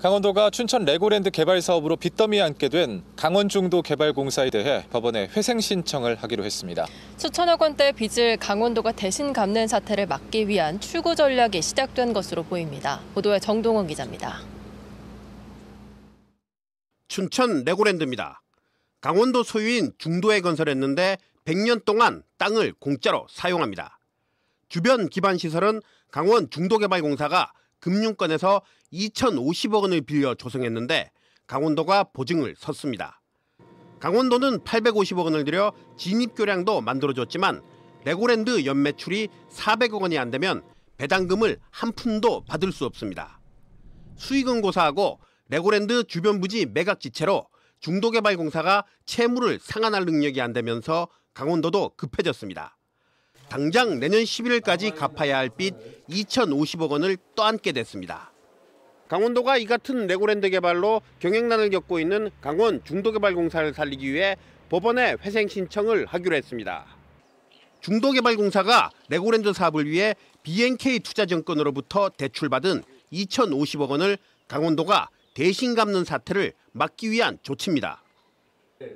강원도가 춘천 레고랜드 개발 사업으로 빚더미에 앉게 된 강원중도개발공사에 대해 법원에 회생 신청을 하기로 했습니다. 수천억 원대 빚을 강원도가 대신 갚는 사태를 막기 위한 출구 전략이 시작된 것으로 보입니다. 보도에 정동원 기자입니다. 춘천 레고랜드입니다. 강원도 소유인 중도에 건설했는데 100년 동안 땅을 공짜로 사용합니다. 주변 기반 시설은 강원 중도개발공사가 금융권에서 2,050억 원을 빌려 조성했는데 강원도가 보증을 섰습니다. 강원도는 850억 원을 들여 진입교량도 만들어줬지만 레고랜드 연매출이 400억 원이 안 되면 배당금을 한 푼도 받을 수 없습니다. 수익은 고사하고 레고랜드 주변 부지 매각지체로 중도개발공사가 채무를 상환할 능력이 안 되면서 강원도도 급해졌습니다. 당장 내년 11일까지 갚아야 할 빚 2,050억 원을 떠안게 됐습니다. 강원도가 이 같은 레고랜드 개발로 경영난을 겪고 있는 강원 중도개발공사를 살리기 위해 법원에 회생 신청을 하기로 했습니다. 중도개발공사가 레고랜드 사업을 위해 BNK 투자증권으로부터 대출받은 2,050억 원을 강원도가 대신 갚는 사태를 막기 위한 조치입니다.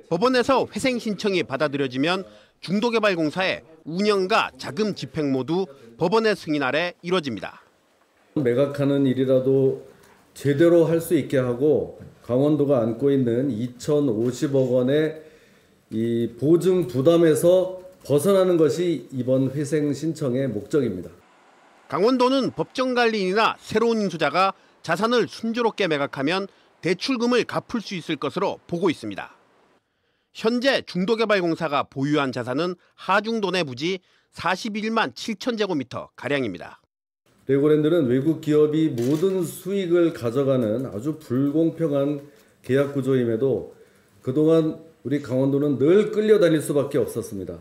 법원에서 회생 신청이 받아들여지면 중도개발공사의 운영과 자금 집행 모두 법원의 승인 아래 이뤄집니다. 매각하는 일이라도 제대로 할 수 있게 하고 강원도가 안고 있는 2,050억 원의 이 보증 부담에서 벗어나는 것이 이번 회생 신청의 목적입니다. 강원도는 법정관리인이나 새로운 인수자가 자산을 순조롭게 매각하면 대출금을 갚을 수 있을 것으로 보고 있습니다. 현재 중도개발공사가 보유한 자산은 하중도 내 부지 41만 7천 제곱미터 가량입니다. 레고랜드는 외국 기업이 모든 수익을 가져가는 아주 불공평한 계약 구조임에도 그동안 우리 강원도는 늘 끌려다닐 수밖에 없었습니다.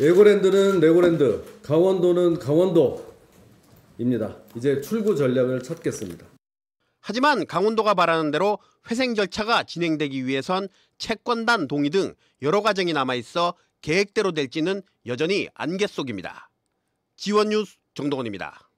레고랜드는 레고랜드, 강원도는 강원도입니다. 이제 출구 전략을 찾겠습니다. 하지만 강원도가 바라는 대로 회생 절차가 진행되기 위해선 채권단 동의 등 여러 과정이 남아있어 계획대로 될지는 여전히 안갯 속입니다. 지원뉴스 정동원입니다.